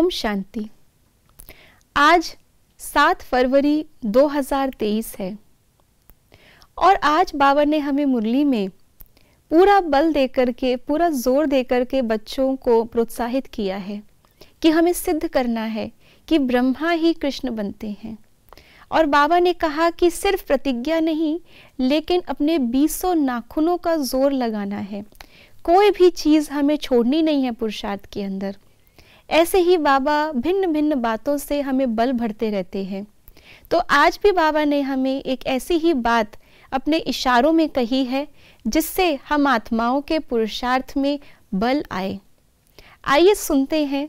ओम शांति आज सात फरवरी 2023 है और आज बाबा ने हमें मुरली में पूरा बल दे करके पूरा जोर दे करके बच्चों को प्रोत्साहित किया है कि हमें सिद्ध करना है कि ब्रह्मा ही कृष्ण बनते हैं और बाबा ने कहा कि सिर्फ प्रतिज्ञा नहीं लेकिन अपने बीसों नाखूनों का जोर लगाना है कोई भी चीज़ हमें छोड़नी नहीं है पुरुषार्थ के अंदर ऐसे ही बाबा भिन्न भिन्न बातों से हमें बल भरते रहते हैं तो आज भी बाबा ने हमें एक ऐसी ही बात अपने इशारों में कही है जिससे हम आत्माओं के पुरुषार्थ में बल आए आइए सुनते हैं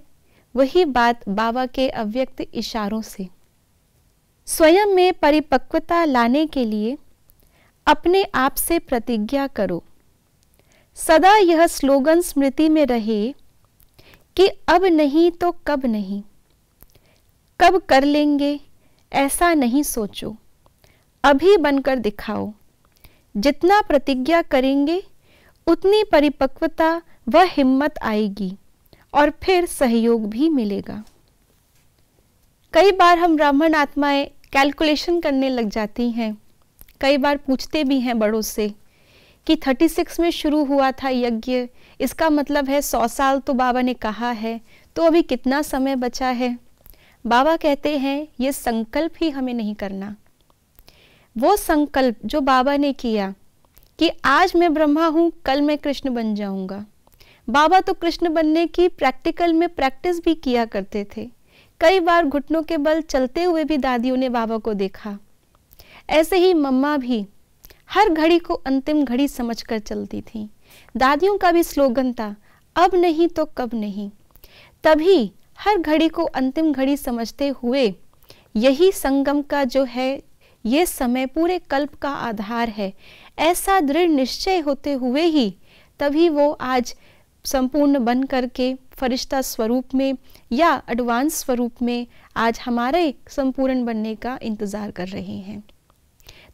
वही बात बाबा के अव्यक्त इशारों से स्वयं में परिपक्वता लाने के लिए अपने आप से प्रतिज्ञा करो सदा यह स्लोगन स्मृति में रहे कि अब नहीं तो कब नहीं कब कर लेंगे ऐसा नहीं सोचो अभी बनकर दिखाओ जितना प्रतिज्ञा करेंगे उतनी परिपक्वता व हिम्मत आएगी और फिर सहयोग भी मिलेगा कई बार हम ब्राह्मण आत्माएं कैलकुलेशन करने लग जाती हैं कई बार पूछते भी हैं बड़ों से कि 36 में शुरू हुआ था यज्ञ इसका मतलब है सौ साल तो बाबा ने कहा है तो अभी कितना समय बचा है बाबा कहते हैं ये संकल्प ही हमें नहीं करना वो संकल्प जो बाबा ने किया कि आज मैं ब्रह्मा हूँ कल मैं कृष्ण बन जाऊंगा बाबा तो कृष्ण बनने की प्रैक्टिकल में प्रैक्टिस भी किया करते थे कई बार घुटनों के बल चलते हुए भी दादियों ने बाबा को देखा ऐसे ही मम्मा भी हर घड़ी को अंतिम घड़ी समझकर चलती थीं दादियों का भी स्लोगन था अब नहीं तो कब नहीं तभी हर घड़ी को अंतिम घड़ी समझते हुए यही संगम का जो है ये समय पूरे कल्प का आधार है ऐसा दृढ़ निश्चय होते हुए ही तभी वो आज संपूर्ण बन करके फरिश्ता स्वरूप में या एडवांस स्वरूप में आज हमारे संपूर्ण बनने का इंतज़ार कर रहे हैं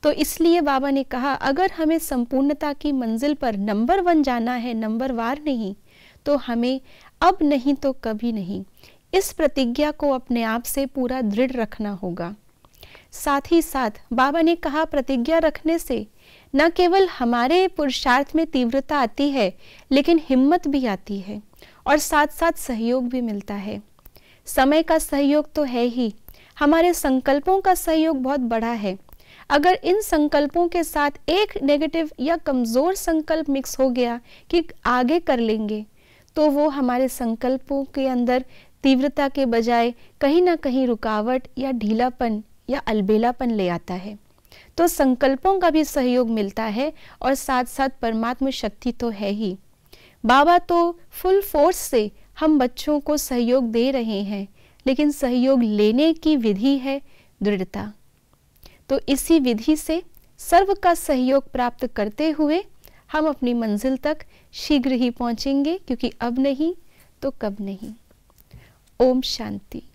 तो इसलिए बाबा ने कहा अगर हमें संपूर्णता की मंजिल पर नंबर वन जाना है नंबर वार नहीं तो हमें अब नहीं तो कभी नहीं इस प्रतिज्ञा को अपने आप से पूरा दृढ़ रखना होगा साथ ही साथ बाबा ने कहा प्रतिज्ञा रखने से न केवल हमारे पुरुषार्थ में तीव्रता आती है लेकिन हिम्मत भी आती है और साथ साथ सहयोग भी मिलता है समय का सहयोग तो है ही हमारे संकल्पों का सहयोग बहुत बड़ा है अगर इन संकल्पों के साथ एक नेगेटिव या कमज़ोर संकल्प मिक्स हो गया कि आगे कर लेंगे तो वो हमारे संकल्पों के अंदर तीव्रता के बजाय कहीं ना कहीं रुकावट या ढीलापन या अलबेलापन ले आता है तो संकल्पों का भी सहयोग मिलता है और साथ साथ परमात्म शक्ति तो है ही बाबा तो फुल फोर्स से हम बच्चों को सहयोग दे रहे हैं लेकिन सहयोग लेने की विधि है दृढ़ता तो इसी विधि से सर्व का सहयोग प्राप्त करते हुए हम अपनी मंजिल तक शीघ्र ही पहुंचेंगे क्योंकि अब नहीं तो कब नहीं ओम शांति